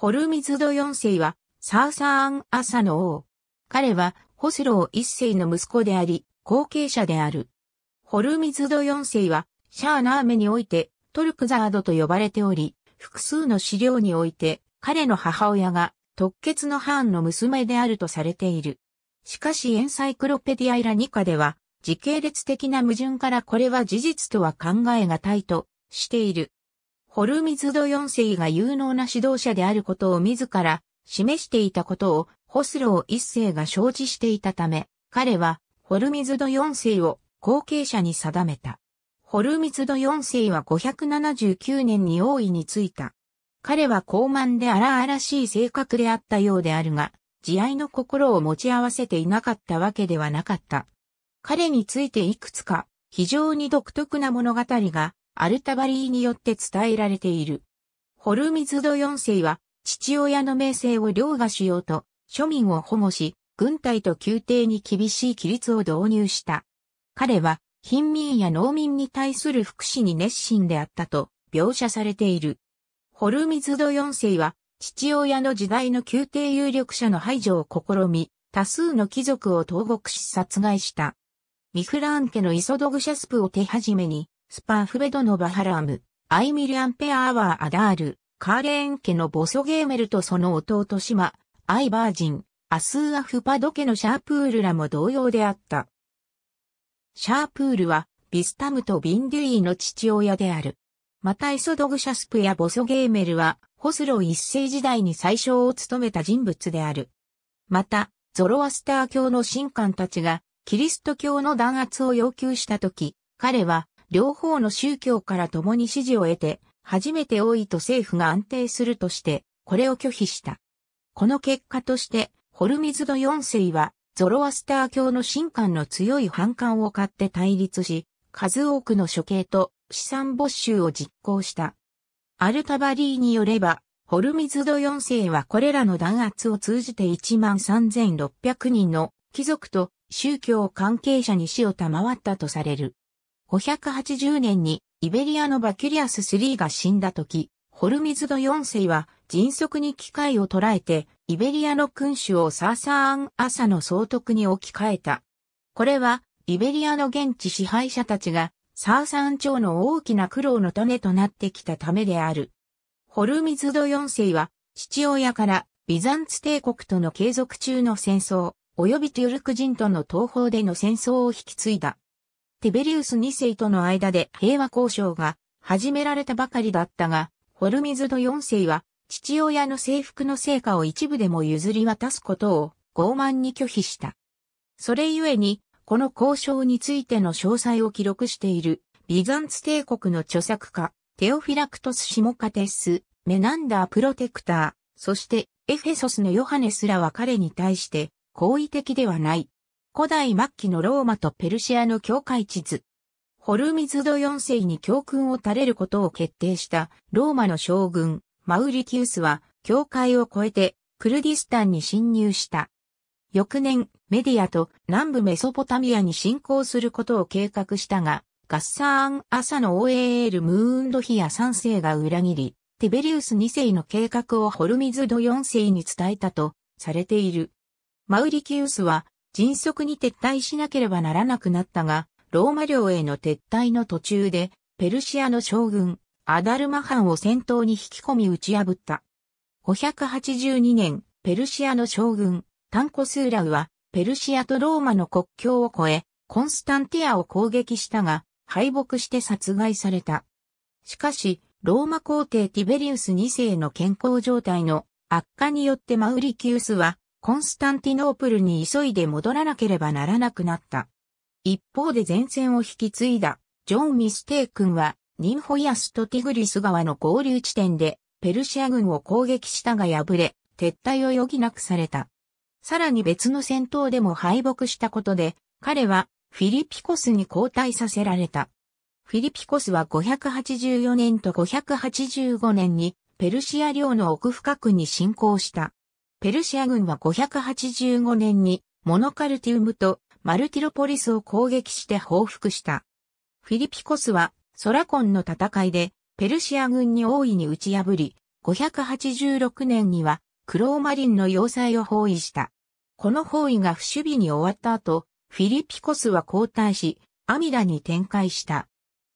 ホルミズド4世は、サーサーン・アサの王。彼は、ホスロー一世の息子であり、後継者である。ホルミズド4世は、シャーナーメにおいて、トルクザードと呼ばれており、複数の資料において、彼の母親が、特決のハーンの娘であるとされている。しかしエンサイクロペディアイラニカでは、時系列的な矛盾からこれは事実とは考えがたいとしている。ホルミズド4世が有能な指導者であることを自ら示していたことをホスロー1世が承知していたため、彼はホルミズド4世を後継者に定めた。ホルミズド4世は579年に王位についた。彼は高慢で荒々しい性格であったようであるが、慈愛の心を持ち合わせていなかったわけではなかった。彼についていくつか非常に独特な物語がアルタバリーによって伝えられている。ホルミズド4世は、父親の名声を凌駕しようと、庶民を保護し、軍隊と宮廷に厳しい規律を導入した。彼は、貧民や農民に対する福祉に熱心であったと、描写されている。ホルミズド4世は、父親の時代の宮廷有力者の排除を試み、多数の貴族を投獄し殺害した。ミフラーン家のイソドグシャスプを手始めに、スパーフベドのバハラーム、アイミリアンペアーワーアダール、カーレーン家のボソゲーメルとその弟島、アイバージン、アスーアフパド家のシャープールらも同様であった。シャープールは、ビスタムとビンデュイの父親である。またイソドグシャスプやボソゲーメルは、ホスロ一世時代に最小を務めた人物である。また、ゾロアスター教の神官たちが、キリスト教の弾圧を要求したとき、彼は、両方の宗教から共に支持を得て、初めて王位と政府が安定するとして、これを拒否した。この結果として、ホルミズド4世は、ゾロアスター教の神官の強い反感を買って対立し、数多くの処刑と資産没収を実行した。アルタバリーによれば、ホルミズド4世はこれらの弾圧を通じて1万3600人の貴族と宗教関係者に死を賜ったとされる。580年にイベリアのバキュリアス3が死んだ時、ホルミズド4世は迅速に機会を捉えて、イベリアの君主をサーサーン・アサの総督に置き換えた。これは、イベリアの現地支配者たちが、サーサーン朝の大きな苦労の種となってきたためである。ホルミズド4世は、父親からビザンツ帝国との継続中の戦争、及びトゥルク人との東方での戦争を引き継いだ。ティベリウス2世との間で平和交渉が始められたばかりだったが、ホルミズド4世は父親の征服の成果を一部でも譲り渡すことを傲慢に拒否した。それゆえに、この交渉についての詳細を記録している、ビザンツ帝国の著作家、テオフィラクトス・シモカテス、メナンダー・プロテクター、そしてエフェソスのヨハネすらは彼に対して好意的ではない古代末期のローマとペルシアの境界地図。ホルミズド4世に教訓を垂れることを決定したローマの将軍、マウリキウスは境界を越えてクルディスタンに侵入した。翌年、メディアと南部メソポタミアに侵攻することを計画したが、ガッサーン・朝の OAL ムーンドヒア3世が裏切り、ティベリウス2世の計画をホルミズド4世に伝えたとされている。マウリキウスは迅速に撤退しなければならなくなったが、ローマ領への撤退の途中で、ペルシアの将軍、アダルマハンを戦闘に引き込み打ち破った。582年、ペルシアの将軍、タンコスーラウは、ペルシアとローマの国境を越え、コンスタンティアを攻撃したが、敗北して殺害された。しかし、ローマ皇帝ティベリウス2世の健康状態の悪化によってマウリキウスはコンスタンティノープルに急いで戻らなければならなくなった。一方で前線を引き継いだ、ジョン・ミステイ君は、ニンホイアスとティグリス川の合流地点で、ペルシア軍を攻撃したが敗れ、撤退を余儀なくされた。さらに別の戦闘でも敗北したことで、彼はフィリピコスに交代させられた。フィリピコスは584年と585年にペルシア領の奥深くに侵攻した。ペルシア軍は585年にモノカルティウムとマルティロポリスを攻撃して報復した。フィリピコスはソラコンの戦いでペルシア軍に大いに打ち破り、586年にはクローマリンの要塞を包囲した。この包囲が不守備に終わった後、フィリピコスは後退し、アミダに展開した。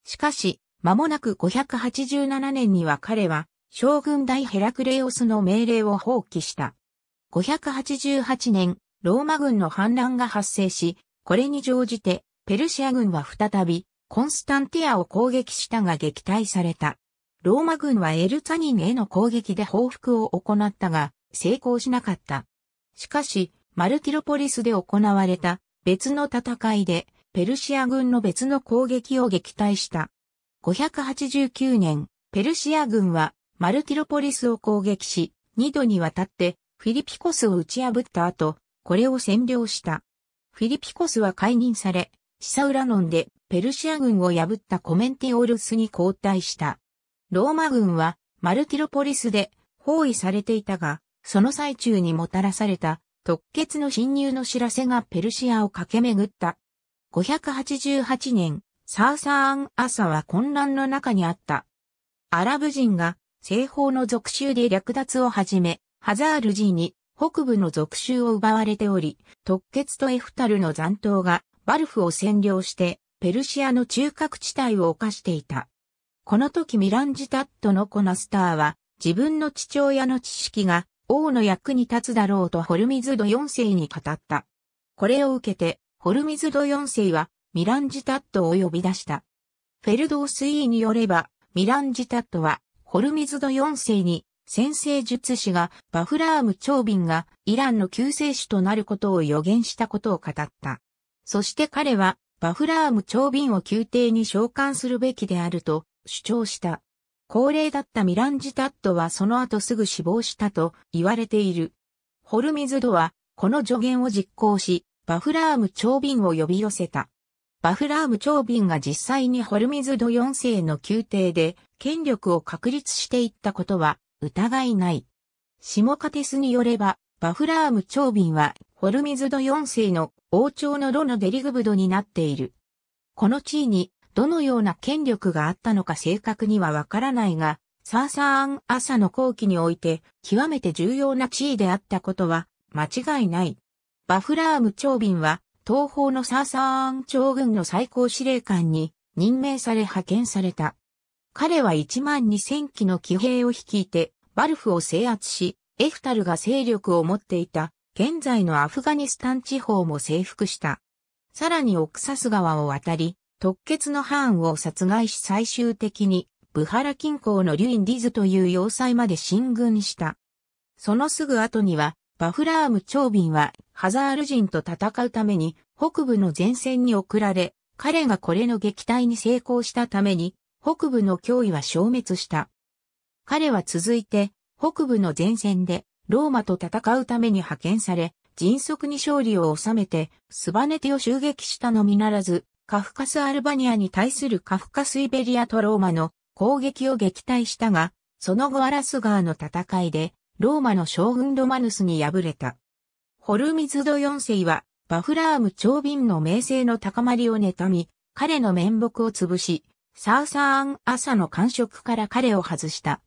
しかし、間もなく587年には彼は将軍大ヘラクレオスの命令を放棄した。588年、ローマ軍の反乱が発生し、これに乗じて、ペルシア軍は再び、コンスタンティアを攻撃したが撃退された。ローマ軍はエルサニンへの攻撃で報復を行ったが、成功しなかった。しかし、マルティロポリスで行われた別の戦いで、ペルシア軍の別の攻撃を撃退した。589年、ペルシア軍はマルティロポリスを攻撃し、二度にわたってフィリピコスを打ち破った後、これを占領した。フィリピコスは解任され、シサウラノンでペルシア軍を破ったコメンティオルスに交代した。ローマ軍はマルティロポリスで包囲されていたが、その最中にもたらされた特決の侵入の知らせがペルシアを駆け巡った。588年、サーサーアン・アサは混乱の中にあった。アラブ人が西方の属州で略奪を始め、ハザール寺に北部の属州を奪われており、特決とエフタルの残党がバルフを占領してペルシアの中核地帯を犯していた。この時ミランジタットのコナスターは自分の父親の知識が王の役に立つだろうとホルミズド4世に語った。これを受けて、ホルミズド4世はミランジタットを呼び出した。フェルドースイーによれば、ミランジタットはホルミズド4世に先生術師がバフラーム長瓶がイランの救世主となることを予言したことを語った。そして彼はバフラーム長瓶を宮廷に召喚するべきであると主張した。高齢だったミランジタッドはその後すぐ死亡したと言われている。ホルミズドはこの助言を実行し、バフラーム長瓶を呼び寄せた。バフラーム長瓶が実際にホルミズド4世の宮廷で権力を確立していったことは疑いない。下カテスによれば、バフラーム長瓶は、ホルミズド4世の王朝のロのデリグブドになっている。この地位に、どのような権力があったのか正確にはわからないが、サーサーン朝の後期において、極めて重要な地位であったことは、間違いない。バフラーム長瓶は、東方のサーサーン長軍の最高司令官に任命され派遣された。彼は1万2000機の騎兵を率いて、バルフを制圧し、エフタルが勢力を持っていた、現在のアフガニスタン地方も征服した。さらにオクサス川を渡り、特決のハーンを殺害し最終的に、ブハラ近郊のリュインディズという要塞まで進軍した。そのすぐ後には、バフラーム長瓶は、ハザール人と戦うために、北部の前線に送られ、彼がこれの撃退に成功したために、北部の脅威は消滅した。彼は続いて、北部の前線で、ローマと戦うために派遣され、迅速に勝利を収めて、スバネテを襲撃したのみならず、カフカスアルバニアに対するカフカスイベリアとローマの攻撃を撃退したが、その後アラス川の戦いで、ローマの将軍ロマヌスに敗れた。ホルミズド四世は、バフラーム長瓶の名声の高まりを妬み、彼の面目を潰し、サーサーン朝の感触から彼を外した。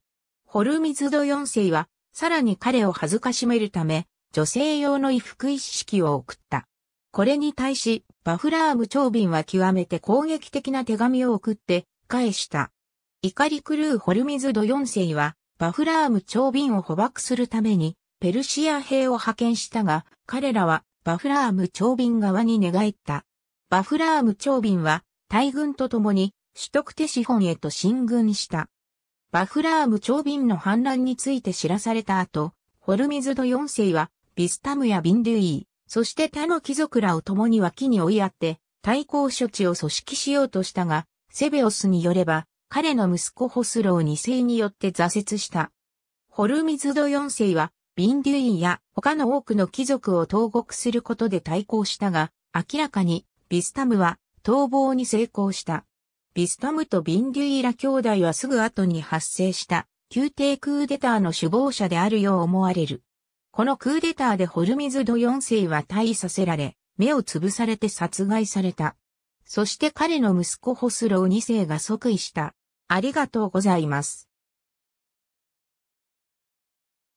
ホルミズド4世は、さらに彼を恥ずかしめるため、女性用の衣服一式を送った。これに対し、バフラーム長瓶は極めて攻撃的な手紙を送って、返した。怒り狂うホルミズド4世は、バフラーム長瓶を捕獲するために、ペルシア兵を派遣したが、彼らは、バフラーム長瓶側に寝返った。バフラーム長瓶は、大軍と共に、首都クテシフォンへと進軍した。バフラーム長瓶の反乱について知らされた後、ホルミズド4世は、ビスタムやビンドゥイー、そして他の貴族らを共に脇に追いやって、対抗処置を組織しようとしたが、セベオスによれば、彼の息子ホスロー2世によって挫折した。ホルミズド4世は、ビンデュイーや他の多くの貴族を投獄することで対抗したが、明らかにビスタムは逃亡に成功した。ビスタムとビンデュイラ兄弟はすぐ後に発生した宮廷クーデターの首謀者であるよう思われる。このクーデターでホルミズド4世は退位させられ、目を潰されて殺害された。そして彼の息子ホスロー2世が即位した。ありがとうございます。